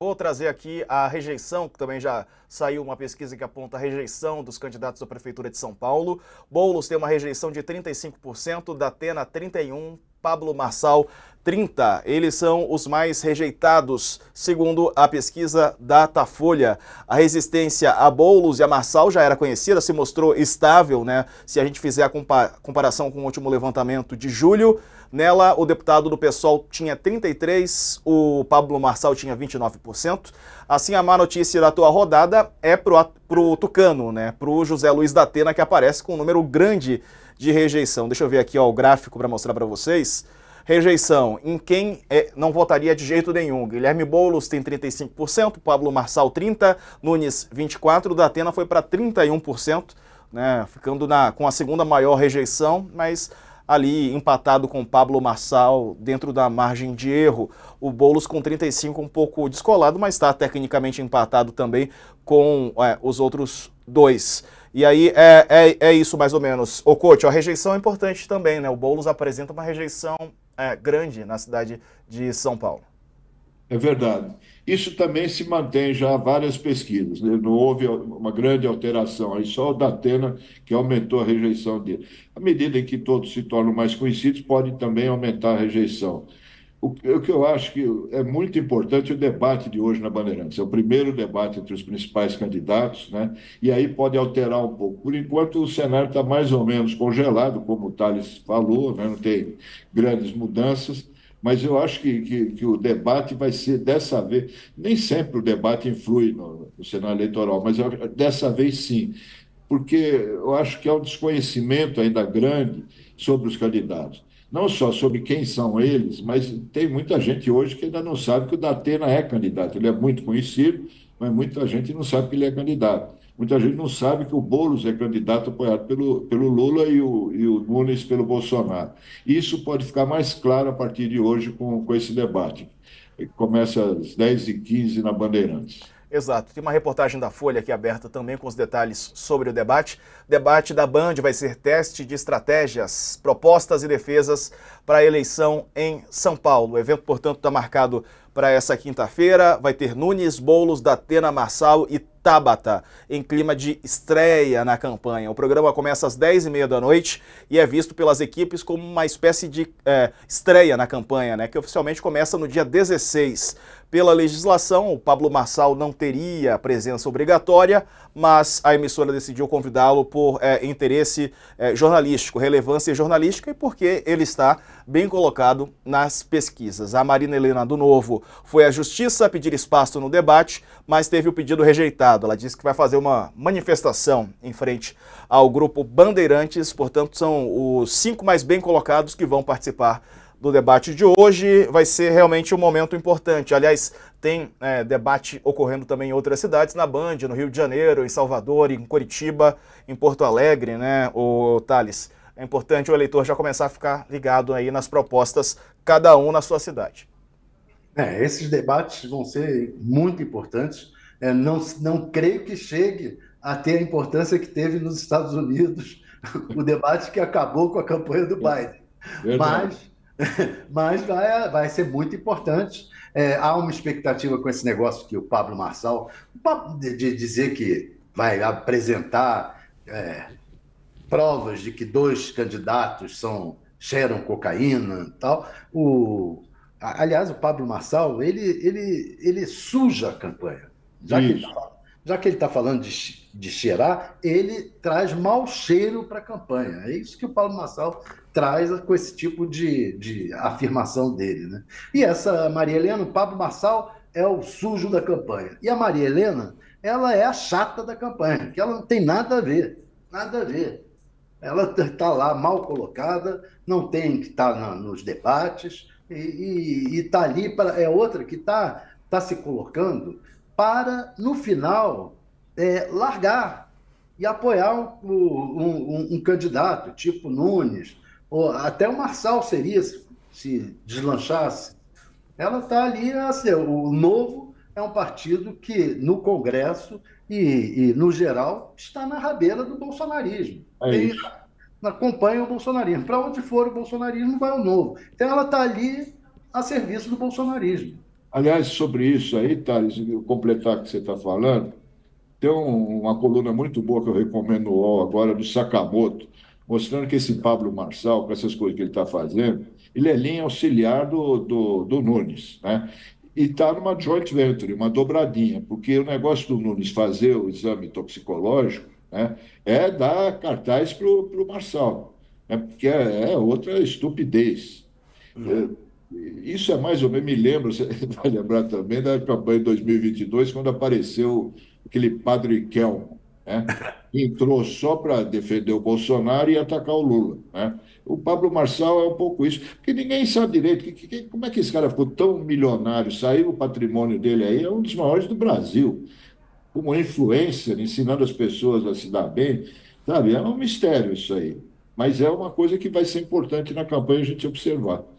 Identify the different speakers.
Speaker 1: Vou trazer aqui a rejeição, que também já saiu uma pesquisa que aponta a rejeição dos candidatos à Prefeitura de São Paulo. Boulos tem uma rejeição de 35%, Atena 31%, Pablo Marçal 30. Eles são os mais rejeitados, segundo a pesquisa Datafolha. A resistência a bolos e a Marçal já era conhecida, se mostrou estável, né? Se a gente fizer a comparação com o último levantamento de julho, nela o deputado do PSOL tinha 33, o Pablo Marçal tinha 29%. Assim, a má notícia da tua rodada é pro, pro Tucano, né? Pro José Luiz da Atena, que aparece com um número grande de rejeição. Deixa eu ver aqui ó, o gráfico para mostrar para vocês. Rejeição em quem é, não votaria de jeito nenhum. Guilherme Boulos tem 35%, Pablo Marçal 30%, Nunes 24%, da Atena foi para 31%, né, ficando na, com a segunda maior rejeição, mas ali empatado com Pablo Marçal dentro da margem de erro. O Boulos com 35 um pouco descolado, mas está tecnicamente empatado também com é, os outros dois. E aí é, é, é isso mais ou menos. O coach, a rejeição é importante também, né? O Boulos apresenta uma rejeição é, grande na cidade de São Paulo.
Speaker 2: É verdade. Isso também se mantém já várias pesquisas. Né? Não houve uma grande alteração. Aí só o Datena que aumentou a rejeição dele. À medida em que todos se tornam mais conhecidos, pode também aumentar a rejeição o, o que eu acho que é muito importante é o debate de hoje na Bandeirantes. É o primeiro debate entre os principais candidatos, né? e aí pode alterar um pouco. Por enquanto, o cenário está mais ou menos congelado, como o Thales falou, né? não tem grandes mudanças mas eu acho que, que, que, o debate vai ser dessa vez. Nem sempre o debate influi no, no cenário eleitoral, mas eu, dessa vez sim, porque eu acho que há um desconhecimento ainda grande sobre os candidatos não só sobre quem são eles, mas tem muita gente hoje que ainda não sabe que o Datena é candidato. Ele é muito conhecido, mas muita gente não sabe que ele é candidato. Muita gente não sabe que o Boulos é candidato apoiado pelo, pelo Lula e o, e o Nunes pelo Bolsonaro. Isso pode ficar mais claro a partir de hoje com, com esse debate. Começa às 10h15 na Bandeirantes.
Speaker 1: Exato. Tem uma reportagem da Folha aqui aberta também com os detalhes sobre o debate. Debate da Band vai ser teste de estratégias, propostas e defesas para a eleição em São Paulo. O evento, portanto, está marcado para essa quinta-feira. Vai ter Nunes, Boulos, Datena, Marçal e Tabata, em clima de estreia na campanha. O programa começa às 10h30 da noite e é visto pelas equipes como uma espécie de é, estreia na campanha, né, que oficialmente começa no dia 16. Pela legislação, o Pablo Marçal não teria presença obrigatória, mas a emissora decidiu convidá-lo por é, interesse é, jornalístico, relevância jornalística e porque ele está bem colocado nas pesquisas. A Marina Helena do Novo foi à Justiça pedir espaço no debate, mas teve o pedido rejeitado ela disse que vai fazer uma manifestação em frente ao grupo Bandeirantes, portanto, são os cinco mais bem colocados que vão participar do debate de hoje. Vai ser realmente um momento importante. Aliás, tem é, debate ocorrendo também em outras cidades, na Band, no Rio de Janeiro, em Salvador, em Curitiba, em Porto Alegre, né, o Thales? É importante o eleitor já começar a ficar ligado aí nas propostas, cada um na sua cidade.
Speaker 3: É, esses debates vão ser muito importantes. É, não, não creio que chegue a ter a importância que teve nos Estados Unidos o debate que acabou com a campanha do Biden. Mas, mas vai, vai ser muito importante. É, há uma expectativa com esse negócio que o Pablo Marçal, de dizer que vai apresentar é, provas de que dois candidatos são cheiram cocaína e tal. O, aliás, o Pablo Marçal, ele, ele, ele suja a campanha. Já Isso. Tá que, ele tá, já que ele está falando de, de cheirar, ele traz mau cheiro para a campanha. É isso que o Paulo Massal traz com esse tipo de, de afirmação dele. Né? E essa Maria Helena, o Pablo Massal é o sujo da campanha. E a Maria Helena, ela é a chata da campanha, que ela não tem nada a ver. Nada a ver. Ela está lá mal colocada, não tem que estar tá nos debates, e está ali para. É outra que está tá se colocando para, no final, é, largar e apoiar um, um, um, candidato, tipo Nunes, ou até o Marçal seria, se deslanchasse. Ela está ali, assim, é, o Novo é um partido que, no Congresso e, e no geral, está na rabeira do bolsonarismo. É e acompanha o bolsonarismo. Para onde for o bolsonarismo, vai o Novo. Então, ela está ali a serviço do bolsonarismo. Aliás, sobre isso aí,
Speaker 2: Thales, completar o que você está falando, tem uma coluna muito boa que eu recomendo UOL agora, do Sakamoto, mostrando que esse Pablo Marçal, com essas coisas que ele está fazendo, ele é linha auxiliar do, do, do Nunes, né? E está numa joint venture, uma dobradinha, porque o negócio do Nunes fazer o exame toxicológico né, é dar cartaz para o Marçal, né, porque é, é outra estupidez. Uhum. É, isso é mais ou menos, me lembro, você vai lembrar também, da campanha de 2022, quando apareceu aquele padre Kelmo, né? entrou só para defender o Bolsonaro e atacar o Lula. Né? O Pablo Marçal é um pouco isso, porque ninguém sabe direito que, que, como é que esse cara ficou tão milionário, saiu o patrimônio dele aí, é um dos maiores do Brasil. Como influencer, ensinando as pessoas a se dar bem, sabe? É um mistério isso aí. Mas é uma coisa que vai ser importante na campanha a gente observar.